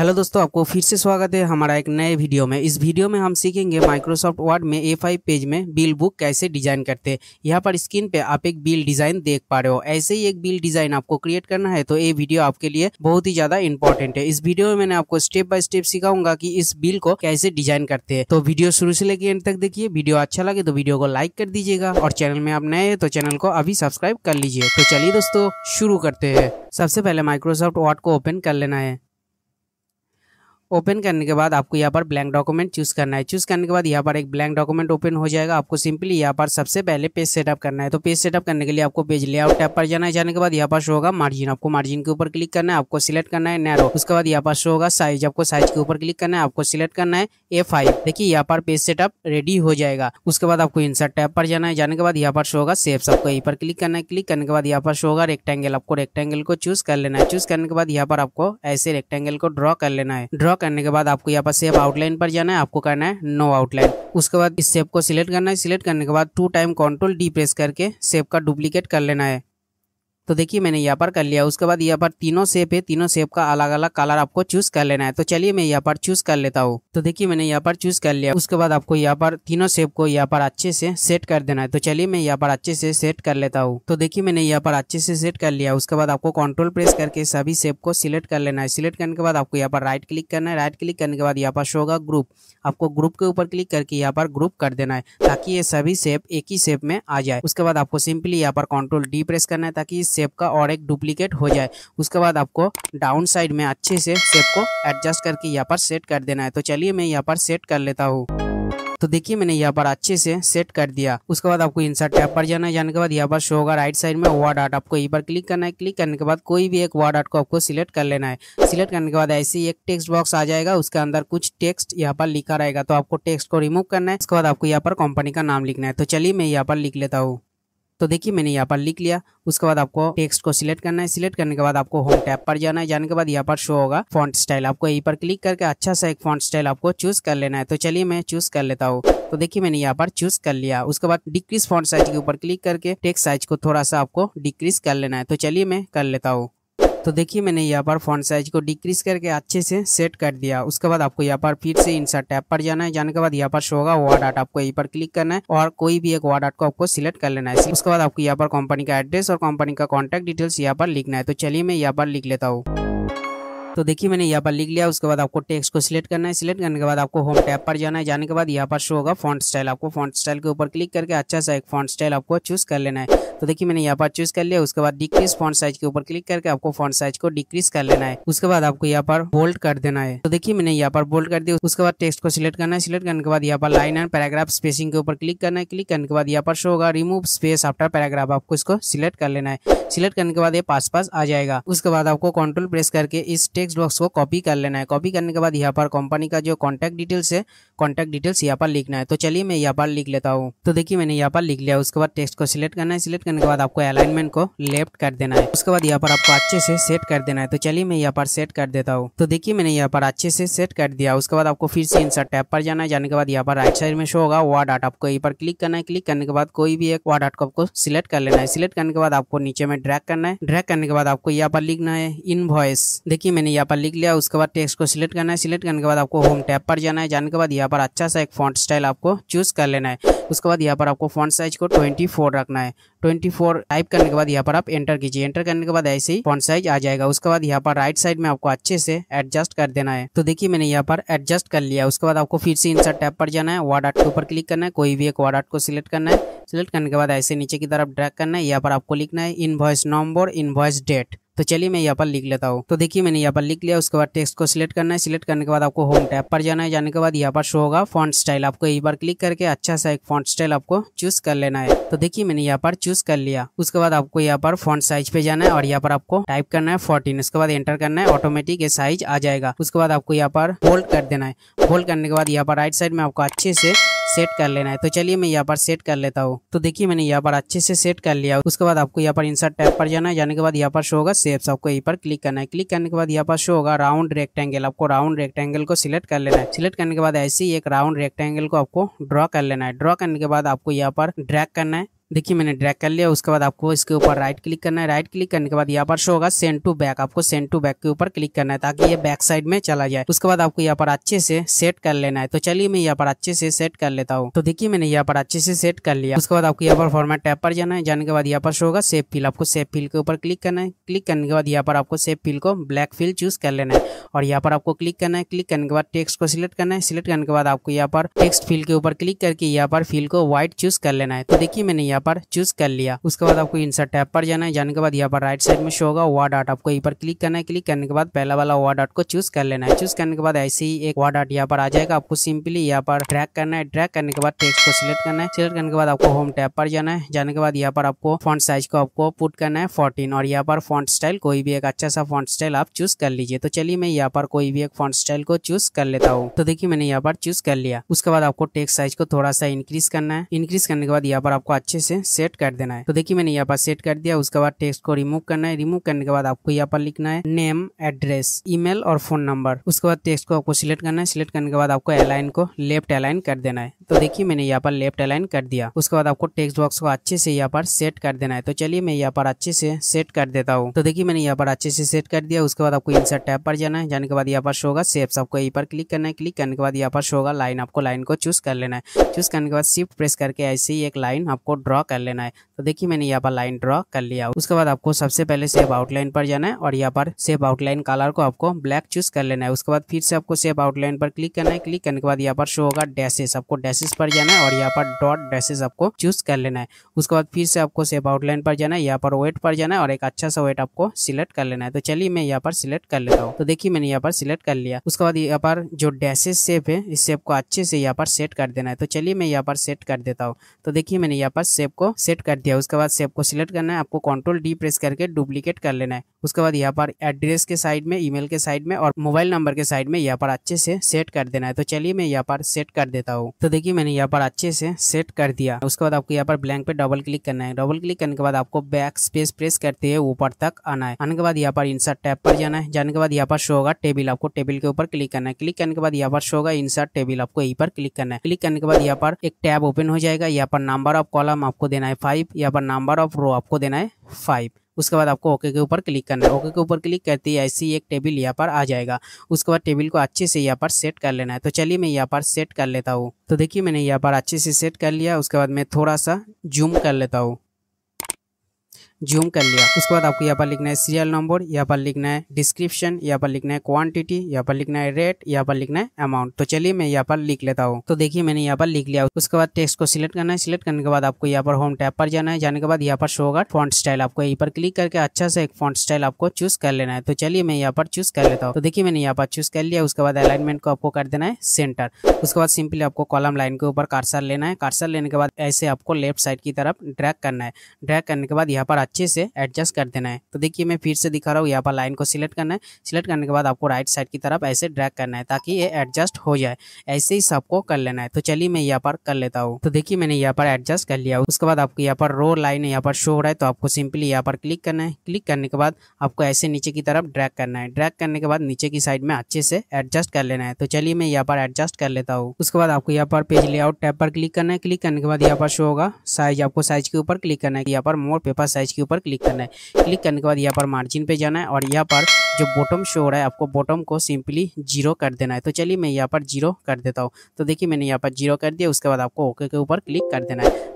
hello दोस्तों आपको फिर से स्वागत है हमारा एक नए वीडियो में इस वीडियो में हम सीखेंगे माइक्रोसॉफ्ट वर्ड में ए फाइव पेज में बिल बुक कैसे डिजाइन करते हैं यहाँ पर स्क्रीन पे आप एक बिल डिजाइन देख पा रहे हो ऐसे ही एक बिल डिजाइन आपको क्रिएट करना है तो ये वीडियो आपके लिए बहुत ही ज्यादा इंपॉर्टेंट है इस वीडियो में मैंने आपको स्टेप बाय स्टेप सिखाऊंगा की इस बिल को कैसे डिजाइन करते हैं तो वीडियो शुरू से लेकर एंड तक देखिए वीडियो अच्छा लगे तो वीडियो को लाइक कर दीजिएगा और चैनल में आप नए हैं तो चैनल को अभी सब्सक्राइब कर लीजिए तो चलिए दोस्तों शुरू करते हैं सबसे पहले माइक्रोसॉफ्ट वर्ड को ओपन कर लेना है ओपन करने के बाद आपको यहाँ पर ब्लैंक डॉक्यूमेंट चूज करना है चूज करने के बाद यहाँ पर एक ब्लैंक डॉक्यूमेंट ओपन हो जाएगा आपको सिंपली यहाँ पर सबसे पहले पेज सेटअप करना है तो पेज सेटअप करने के लिए आपको पेज लेआउट टैब पर जाना है जाने के बाद यहाँ पर शो होगा मार्जिन आपको मार्जिन के ऊपर क्लिक करना है आपको सिलेक्ट करना है नैरो उसके बाद यहाँ पर शो होगा साइज आपको साइज के ऊपर क्लिक करना है आपको सिलेक्ट करना है ए देखिए यहाँ पर पेज सेटअप रेडी हो जाएगा उसके बाद आपको इंसर्ट टैप पर जाना है जाने के बाद यहाँ पर शो होगा सेफ आपको यहीं पर क्लिक करना है क्लिक करने के बाद यहाँ पर शो होगा रेक्टेंगल आपको रेक्टेंगल को चूज कर लेना है चूज करने के बाद यहाँ पर आपको ऐसे रेक्टेंगल को ड्रॉ कर लेना है ड्रॉ करने के बाद आपको यहाँ पर सेफ आउटलाइन पर जाना है आपको करना है नो आउटलाइन उसके बाद इस सेप को सिलेक्ट करना है सिलेक्ट करने के बाद two time control D press करके सेव का डुप्लीकेट कर लेना है तो देखिए मैंने यहाँ पर कर लिया उसके बाद यहाँ पर तीनों सेप है तीनों सेप का अलग अलग कलर आपको चूज कर लेना है तो चलिए मैं यहाँ पर चूज कर लेता हूँ तो देखिए मैंने यहाँ पर चूज कर लिया उसके बाद आपको यहाँ पर तीनों सेप को यहाँ पर अच्छे से सेट कर देना है तो चलिए मैं यहाँ पर अच्छे से सेट कर लेता हूँ तो देखिए मैंने यहाँ पर अच्छे से सेट कर लिया उसके बाद आपको कंट्रोल प्रेस करके सभी सेप को सिलेक्ट कर लेना है सिलेक्ट करने के बाद आपको यहाँ पर राइट क्लिक करना है राइट क्लिक करने के बाद यहाँ पर शो होगा ग्रुप आपको ग्रुप के ऊपर क्लिक करके यहाँ पर ग्रुप कर देना है ताकि ये सभी सेप एक ही सेप में आ जाए उसके बाद आपको सिंपली यहाँ पर कंट्रोल डी प्रेस करना है ताकि इस सेप का और एक डुप्लीकेट हो जाए उसके बाद आपको डाउन साइड में अच्छे से सेप को एडजस्ट करके यहाँ पर सेट कर देना है तो चलिए मैं यहाँ पर सेट कर लेता हूँ तो देखिए मैंने यहाँ पर अच्छे से सेट कर दिया उसके बाद आपको इंसर्ट टैब पर जाना है जाने के बाद यहाँ पर शो होगा राइट साइड में वर्ड आर्ट आपको यहीं पर क्लिक करना है क्लिक करने के बाद कोई भी एक वर्ड आर्ट को आपको सिलेक्ट कर लेना है सिलेक्ट करने के बाद ऐसे ही एक टेक्स्ट बॉक्स आ जाएगा उसके अंदर कुछ टेक्स्ट यहाँ पर लिखा रहेगा तो आपको टेक्स्ट को रिमूव करना है उसके बाद आपको यहाँ पर कंपनी का नाम लिखना है तो चलिए मैं यहाँ पर लिख लेता हूँ तो देखिए मैंने यहाँ पर लिख लिया उसके बाद आपको टेक्स्ट को सिलेक्ट करना है सिलेक्ट करने के बाद आपको होम टैब पर जाना है जाने के बाद यहाँ पर शो होगा फॉन्ट स्टाइल आपको यहीं पर क्लिक करके अच्छा सा एक फॉन्ट स्टाइल आपको चूज कर लेना है तो चलिए मैं चूज कर लेता हूँ तो देखिए मैंने यहाँ पर चूज कर लिया उसके बाद डिक्रीज फॉन्ट साइज के ऊपर क्लिक करके टेक्स साइज को थोड़ा सा आपको डिक्रीज कर लेना है तो चलिए मैं कर लेता हूँ तो देखिए मैंने यहाँ पर फॉन्ट साइज को डिक्रीज करके अच्छे से सेट कर दिया उसके बाद आपको यहाँ पर फिर से इंसर्ट टैप पर जाना है जाने के बाद यहाँ पर शो होगा वार्ड आर्ट आपको यहीं पर क्लिक करना है और कोई भी एक वार्ड आर्ट को आपको सिलेक्ट कर लेना है उसके बाद आपको यहाँ पर कंपनी का एड्रेस और कंपनी का कॉन्टैक्ट डिटेल्स यहाँ पर लिखना है तो चलिए मैं यहाँ पर लिख लेता हूँ तो देखिए मैंने यहाँ पर लिख लिया उसके बाद आपको टेक्स्ट को सिलेक्ट करना है सिलेक्ट करने के बाद आपको होम टैब पर जाना है जाने के बाद यहाँ पर शो होगा फॉन्ट स्टाइल आपको फॉन्ट स्टाइल के ऊपर क्लिक करके अच्छा सा एक फॉन्ट स्टाइल आपको चूज कर लेना है तो देखिए मैंने यहाँ पर चूज कर लिया उसके बाद डिक्रीज फॉन्ट साइज के ऊपर क्लिक करके आपको फॉन्ट साइज को डिक्रीज कर लेना है उसके बाद आपको यहाँ पर बोल्ड कर देना है तो देखिए मैंने यहाँ पर बोल्ड कर दिया उसके बाद टेक्स्ट को सिलेक्ट करना है सिलेक्ट करने के बाद यहाँ पर लाइन एंड पैराग्राफ स्पेसिंग के ऊपर क्लिक करना है क्लिक करने के बाद यहाँ पर शो होगा रिमूव स्पेस आफ्टर पैराग्राफ आपको इसको सिलेक्ट कर लेना है सिलेक्ट करने के बाद ये पास पास आ जाएगा उसके बाद आपको कंट्रोल प्रेस करके इस टेक्स्ट बॉक्स को कॉपी कर लेना है कॉपी करने के बाद यहाँ पर कंपनी का जो कॉन्टैक्ट डिटेल्स है कॉन्टैक्ट डिटेल्स यहाँ पर लिखना है तो चलिए मैं यहाँ पर लिख लेता हूँ तो देखिए मैंने यहाँ पर लिख लिया उसके बाद टेक्स्ट को सिलेक्ट करना है सिलेक्ट करने के बाद आपको अलाइनमेंट को लेफ्ट कर देना है उसके बाद यहाँ पर आपको अच्छे से सेट कर देना है तो चलिए मैं यहाँ पर सेट कर देता हूँ तो देखिए मैंने यहाँ पर अच्छे से सेट कर दिया उसके बाद आपको फिर से इंसर्ट टैप पर जाना है जाने के बाद यहाँ पर राइट साइड में शो होगा वार्ड आर्ट आपको यहीं पर क्लिक करना है क्लिक करने के बाद कोई भी एक वार्ड आर्ट को आपको सिलेक्ट कर लेना है सिलेक्ट करने के बाद आपको नीचे में ड्रैग करना है ड्रैग करने के बाद आपको यहाँ पर लिखना है इन देखिए मैंने यहाँ पर लिख लिया उसके बाद टेक्स्ट को सिलेक्ट करना है सिलेक्ट करने के बाद आपको होम टैप पर जाना है जाने के बाद यहाँ पर अच्छा सा एक फॉन्ट स्टाइल आपको चूज कर लेना है उसके बाद यहाँ पर आपको फॉन्ट साइज को ट्वेंटी रखना है ट्वेंटी फोर टाइप करने के बाद यहाँ पर आप एंटर कीजिए एंटर करने के बाद ऐसे ही फॉन्ट साइज आ जाएगा उसके बाद यहाँ पर राइट साइड में आपको अच्छे से एडजस्ट कर देना है तो देखिए मैंने यहाँ पर एडजस्ट कर लिया उसके बाद आपको फिर से इंसर्ट टैप पर जाना है वार्ड आर्ट के ऊपर क्लिक करना है कोई भी एक वार्ड आर्ट को सिलेक्ट करना है सिलेक्ट करने के बाद ऐसे नीचे की तरफ ड्रैक करना है यहाँ पर आपको लिखना है इन नंबर इन डेट तो चलिए मैं यहाँ पर लिख लेता हूँ तो देखिए मैंने यहाँ पर लिख लिया उसके बाद टेक्स्ट को सिलेक्ट करना है सिलेक्ट करने के बाद आपको होम टैब पर जाना है जाने के बाद यहाँ पर शो होगा फॉन्ट स्टाइल आपको एक बार क्लिक करके अच्छा सा एक फॉन्ट स्टाइल आपको चूज कर लेना है तो देखिए मैंने यहाँ पर चूज कर लिया उसके बाद आपको यहाँ पर फॉन्ट साइज पे जाना है और यहाँ पर आपको टाइप करना है फोर्टीन उसके बाद एंटर करना है ऑटोमेटिक ये साइज आ जाएगा उसके बाद आपको यहाँ पर होल्ड कर देना है होल्ड करने के बाद यहाँ पर राइट साइड में आपको अच्छे से सेट कर लेना है तो चलिए मैं यहाँ पर सेट कर लेता हूँ तो देखिए मैंने यहाँ पर अच्छे से सेट कर लिया उसके बाद आपको यहाँ पर इंसर्ट टैप पर जाना है जाने के बाद यहाँ पर शो होगा सेफ आपको यहीं पर क्लिक करना है क्लिक करने के बाद यहाँ पर शो होगा राउंड रेक्टेंगल आपको राउंड रेक्टेंगल को सिलेक्ट कर लेना है सिलेक्ट करने के बाद ऐसे ही एक राउंड रेक्टेंगल को आपको ड्रॉ कर लेना है ड्रॉ करने के बाद आपको यहाँ पर ड्रैक करना है देखिए मैंने ड्रैग कर लिया उसके बाद आपको इसके ऊपर राइट क्लिक करना है राइट क्लिक करने के बाद यहाँ पर शो होगा सेंड टू बैक आपको सेंड टू बैक के ऊपर क्लिक करना है ताकि ये बैक साइड में चला जाए उसके बाद आपको यहाँ पर अच्छे से सेट कर लेना है तो चलिए मैं यहाँ पर अच्छे से सेट कर लेता हूँ तो देखिए मैंने यहाँ पर अच्छे से सेट कर लिया उसके बाद आपको यहाँ पर फॉर्मेट टैप पर जाना है जाने के बाद यहाँ पर शो होगा सेफ फील आपको सेफ फील के ऊपर क्लिक करना है क्लिक करने के बाद यहाँ पर आपको सेफ फील को ब्लैक फील चूज कर लेना है और यहाँ पर आपको क्लिक करना है क्लिक करने के बाद टेक्स्ट को सिलेक्ट करना है सिलेक्ट करने के बाद आपको यहाँ पर टेक्स्ट फील के ऊपर क्लिक करके यहाँ पर फील को व्हाइट चूज कर लेना है तो देखिए मैंने यहाँ पर चूज कर लिया उसके बाद आपको इंसर्ट टैप पर जाना है जाने के बाद यहाँ पर राइट साइड में शो होगा वा डाट आपको यहाँ पर क्लिक करना है क्लिक करने के बाद पहला वाला वा डाट को चूज कर लेना है चूज करने के बाद ऐसे ही एक वा डाट यहाँ पर आ जाएगा आपको सिंपली यहाँ पर ड्रैग करना है ड्रैग करने के बाद टेक्स्ट को सिलेक्ट करना है सिलेक्ट करने के बाद आपको होम टैप पर जाना है जाने के बाद यहाँ पर आपको फॉन्ट साइज को आपको पुट करना है फोर्टीन और यहाँ पर फॉन्ट स्टाइल कोई भी एक अच्छा सा फॉन्ट स्टाइल आप चूज कर लीजिए तो चलिए मैं यहाँ पर कोई भी एक फॉन्ट स्टाइल को चूज कर लेता हूँ तो देखिए मैंने यहाँ पर चूज कर लिया उसके बाद आपको टेक्स्ट साइज को थोड़ा सा इंक्रीज करना है इंक्रीज करने के बाद यहाँ पर आपको अच्छे इसे सेट कर देना है तो देखिए मैंने यहाँ पर सेट कर दिया उसके बाद टेक्स्ट को रिमूव करना है रिमूव करने के बाद आपको यहाँ पर लिखना है नेम एड्रेस ईमेल और फोन नंबर उसके बाद टेक्स्ट को आपको सिलेक्ट करना है सिलेक्ट करने के बाद आपको अलाइन को लेफ्ट अलाइन कर देना है तो देखिए मैंने यहाँ पर लेफ्ट अलाइन कर दिया उसके बाद आपको टेक्स्ट बॉक्स को अच्छे से यहाँ पर सेट कर देना है तो चलिए मैं यहाँ पर अच्छे से सेट कर देता हूँ तो देखिए मैंने यहाँ पर अच्छे से सेट कर दिया उसके बाद आपको इंसर्ट टैब पर जाना है जाने के बाद यहाँ पर शो होगा सेप्स आपको यहीं पर क्लिक करना है क्लिक करने के बाद यहाँ पर शो होगा लाइन आपको लाइन को चूज कर लेना है चूज करने के बाद शिफ्ट प्रेस करके ऐसे ही एक लाइन आपको ड्रॉ ड्रॉ कर लेना है तो देखिए मैंने यहाँ पर लाइन ड्रॉ कर लिया उसके बाद आपको सबसे पहले सेव आउटलाइन पर जाना है और यहाँ पर सेव आउटलाइन कलर को आपको ब्लैक चूज कर लेना है उसके बाद फिर से आपको सेव आउटलाइन पर क्लिक करना है क्लिक करने के बाद यहाँ पर शो होगा डैसेस आपको डैसेस पर जाना है और यहाँ पर डॉट डैसेस आपको चूज कर लेना है उसके बाद फिर से आपको सेव आउटलाइन पर जाना है यहाँ पर वेट पर जाना है और एक अच्छा सा वेट आपको सिलेक्ट कर लेना है तो चलिए मैं यहाँ पर सिलेक्ट कर लेता हूँ तो देखिए मैंने यहाँ पर सिलेक्ट कर लिया उसके बाद यहाँ पर जो डैसेस सेप है इस सेप को अच्छे से यहाँ पर सेट कर देना है तो चलिए मैं यहाँ पर सेट कर देता हूँ तो देखिए मैंने यहाँ पर सेव सेप को सेट कर दिया उसके बाद सेप को सिलेक्ट करना है आपको कंट्रोल डी प्रेस करके डुप्लीकेट कर लेना है उसके बाद यहाँ पर एड्रेस के साइड में ईमेल के साइड में और मोबाइल नंबर के साइड में यहाँ पर अच्छे से सेट कर देना है तो चलिए मैं यहाँ पर सेट कर देता हूँ तो देखिए मैंने यहाँ पर अच्छे से सेट कर दिया उसके बाद आपको यहाँ पर ब्लैंक पे डबल क्लिक करना है डबल क्लिक करने के बाद आपको बैक स्पेस प्रेस करते हुए ऊपर तक आना है आने के बाद यहाँ पर इंसर्ट टैब पर जाना है जाने के बाद यहाँ पर शो होगा टेबल आपको टेबल के ऊपर क्लिक करना है क्लिक करने के बाद यहाँ पर शो होगा इंसर्ट टेबल आपको यहीं पर क्लिक करना है क्लिक करने के बाद यहाँ पर एक टैब ओपन हो जाएगा यहाँ पर नंबर ऑफ कॉलम आप आपको देना है फाइव यहाँ पर नंबर ऑफ रो आपको देना है फाइव उसके बाद आपको ओके के ऊपर क्लिक करना है ओके के ऊपर क्लिक करते ही ऐसी एक टेबल यहाँ पर आ जाएगा उसके बाद टेबल को अच्छे से यहाँ पर सेट कर लेना है तो चलिए मैं यहाँ पर सेट कर लेता हूँ तो देखिए मैंने यहाँ पर अच्छे से सेट कर लिया उसके बाद मैं थोड़ा सा जूम कर लेता हूँ जूम कर लिया उसके बाद आपको यहाँ पर लिखना है सीरियल नंबर यहाँ पर लिखना है डिस्क्रिप्शन यहाँ पर लिखना है क्वांटिटी यहाँ पर लिखना है रेट यहाँ पर लिखना है अमाउंट तो चलिए मैं यहाँ पर लिख लेता हूँ तो देखिए मैंने यहाँ पर लिख लिया उसके बाद टेक्स्ट को सिलेक्ट करना है सिलेक्ट करने के बाद आपको यहाँ पर होम टैप पर जाना है जाने के बाद यहाँ पर शो होगा फॉन्ट स्टाइल आपको यहीं पर क्लिक करके अच्छा से एक फॉन्ट स्टाइल आपको चूज कर लेना है तो चलिए मैं यहाँ पर चूज कर लेता हूँ तो देखिए मैंने यहाँ पर चूज कर लिया उसके बाद अलाइनमेंट को आपको कर देना है सेंटर उसके बाद सिंपली आपको कॉलम लाइन के ऊपर कार्सर लेना है कार्सर लेने के बाद ऐसे आपको लेफ्ट साइड की तरफ ड्रैक करना है ड्रैक करने के बाद यहाँ पर अच्छे से एडजस्ट कर देना है तो देखिए मैं फिर से दिखा रहा हूँ यहाँ पर लाइन को सिलेक्ट करना है सिलेक्ट करने के बाद आपको राइट साइड की तरफ ऐसे ड्रैग करना है ताकि ये एडजस्ट हो जाए ऐसे ही सबको कर लेना है तो चलिए मैं यहाँ पर कर लेता हूँ तो देखिए मैंने यहाँ पर एडजस्ट कर लिया उसके बाद आपको यहाँ पर रो लाइन यहाँ पर शो हो रहा है तो आपको सिंपली यहाँ पर क्लिक करना है क्लिक करने के बाद आपको ऐसे नीचे की तरफ ड्रैक करना है ड्रैक करने के बाद नीचे की साइड में अच्छे से एडजस्ट कर लेना है तो चलिए मैं यहाँ पर एडजस्ट कर लेता हूँ उसके बाद आपको यहाँ पर पेज लेआउट टैब पर क्लिक करना है क्लिक करने के बाद यहाँ पर शो होगा साइज आपको साइज के ऊपर क्लिक करना है यहाँ पर मोर पेपर साइज इसके ऊपर क्लिक करना है क्लिक करने के बाद यहाँ पर मार्जिन पे जाना है और यहाँ पर जो बॉटम शो हो रहा है आपको बॉटम को सिंपली जीरो कर देना है तो चलिए मैं यहाँ पर जीरो कर देता हूँ तो देखिए मैंने यहाँ पर जीरो कर दिया उसके बाद आपको ओके के ऊपर क्लिक कर देना है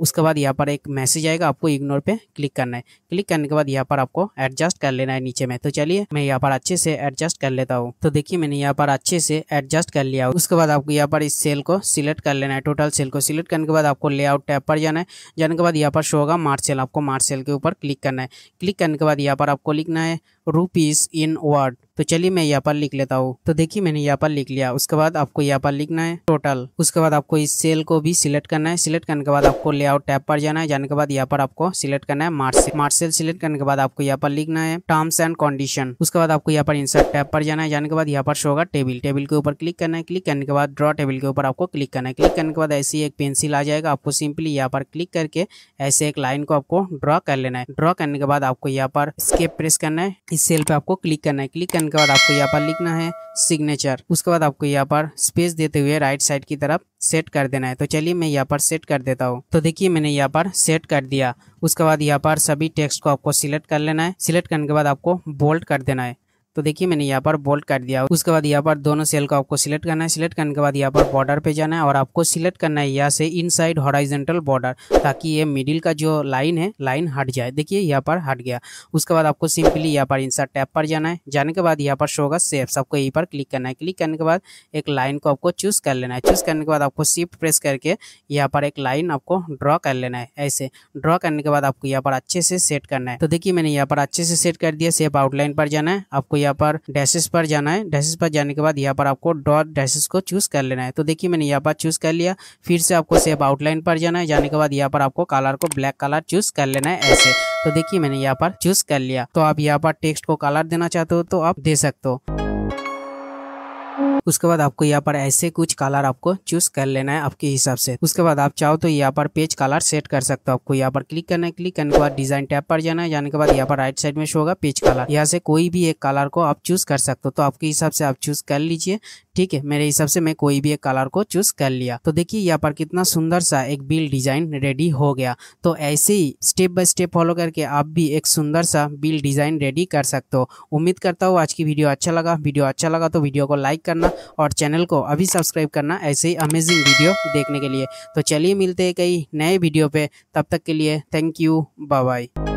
उसके बाद यहाँ पर एक मैसेज आएगा आपको इग्नोर पे क्लिक करना है क्लिक करने के बाद यहाँ पर आपको एडजस्ट कर लेना है नीचे में तो चलिए मैं यहाँ पर अच्छे से एडजस्ट कर लेता हूँ तो देखिए मैंने यहाँ पर अच्छे से एडजस्ट कर लिया उसके बाद आपको यहाँ पर इस सेल को सिलेक्ट कर लेना है टोटल सेल को सिलेक्ट करने के बाद आपको लेआउट टैप पर जाना है जाने के बाद यहाँ पर शो होगा मार्च सेल आपको मार्च सेल के ऊपर क्लिक करना है क्लिक करने के बाद यहाँ पर आपको लिखना है रुपीज़ इन वर्ड तो चलिए मैं यहाँ पर लिख लेता हूँ तो देखिए मैंने यहाँ पर लिख लिया उसके बाद आपको यहाँ पर लिखना है टोटल उसके बाद आपको इस सेल को भी सिलेक्ट करना है सिलेक्ट करने के बाद आपको लेआउट टैब पर जाना है जाने के बाद यहाँ पर आपको सिलेक्ट करना है मार्सेल मार्सेल सिलेक्ट करने के बाद आपको यहाँ पर लिखना है टर्म्स एंड कंडीशन उसके बाद आपको यहाँ पर इंसर्ट टैब पर जाना है जाने के बाद यहाँ पर शो होगा टेबल टेबल के ऊपर क्लिक करना है क्लिक करने के बाद ड्रॉ टेबल के ऊपर आपको क्लिक करना है क्लिक करने के बाद ऐसी एक पेंसिल आ जाएगा आपको सिंपली यहाँ पर क्लिक करके ऐसे एक लाइन को आपको ड्रॉ कर लेना है ड्रॉ करने के बाद आपको यहाँ पर स्केप प्रेस करना है इस सेल पे आपको क्लिक करना है क्लिक करने के बाद आपको यहाँ पर लिखना है सिग्नेचर उसके बाद आपको यहाँ पर स्पेस देते हुए राइट साइड की तरफ सेट कर देना है तो चलिए मैं यहाँ पर सेट कर देता हूँ तो देखिए मैंने यहाँ पर सेट कर दिया उसके बाद यहाँ पर सभी टेक्स्ट को आपको सिलेक्ट कर लेना है सिलेक्ट करने के बाद आपको बोल्ड कर देना है तो देखिए मैंने यहाँ पर बोल्ट कर दिया उसके बाद यहाँ पर दोनों सेल को आपको सिलेक्ट करना है सिलेक्ट करने के बाद यहाँ पर बॉर्डर पे जाना है और आपको सिलेक्ट करना है यहाँ से इन साइड हॉराइजेंटल बॉर्डर ताकि ये मिडिल का जो लाइन है लाइन हट जाए देखिए यहाँ पर हट गया उसके बाद आपको सिंपली यहाँ पर इंसर्ट टैप पर जाना है जाने के बाद यहाँ पर शो होगा सेफ सबको यहीं पर क्लिक करना है क्लिक करने के बाद एक लाइन को आपको चूज कर लेना है चूज करने के बाद आपको शिफ्ट प्रेस करके यहाँ पर एक लाइन आपको ड्रॉ कर लेना है ऐसे ड्रॉ करने के बाद आपको यहाँ पर अच्छे से सेट करना है तो देखिए मैंने यहाँ पर अच्छे से सेट कर दिया सेफ आउटलाइन पर जाना है आपको यहाँ पर डैसेस पर जाना है डैसेस पर जाने के बाद यहाँ पर आपको डॉट डैसेस को चूज कर लेना है तो देखिए मैंने यहाँ पर चूज कर लिया फिर से आपको सेप आउटलाइन पर जाना है जाने के बाद यहाँ पर आपको कलर को ब्लैक कलर चूज कर लेना है ऐसे तो देखिए मैंने यहाँ पर चूज कर लिया तो आप यहाँ पर टेक्स्ट को कलर देना चाहते हो तो आप दे सकते हो उसके बाद आपको यहाँ पर ऐसे कुछ कलर आपको चूज कर लेना है आपके हिसाब से उसके बाद आप चाहो तो यहाँ पर पेज कलर सेट कर सकते हो आपको यहाँ पर क्लिक करना है क्लिक करने के बाद डिजाइन टैप पर जाना है जाने के बाद यहाँ पर राइट साइड में शो होगा पेज कलर यहाँ से कोई भी एक कलर को आप चूज कर सकते हो तो आपके हिसाब से आप चूज कर लीजिए ठीक है मेरे हिसाब से मैं कोई भी एक कलर को चूज कर लिया तो देखिए यहाँ पर कितना सुंदर सा एक बिल डिजाइन रेडी हो गया तो ऐसे ही स्टेप बाय स्टेप फॉलो करके आप भी एक सुंदर सा बिल डिजाइन रेडी कर सकते हो उम्मीद करता हूँ आज की वीडियो अच्छा लगा वीडियो अच्छा लगा तो वीडियो को लाइक करना और चैनल को अभी सब्सक्राइब करना ऐसे ही अमेजिंग वीडियो देखने के लिए तो चलिए मिलते हैं कई नए वीडियो पे तब तक के लिए थैंक यू बाय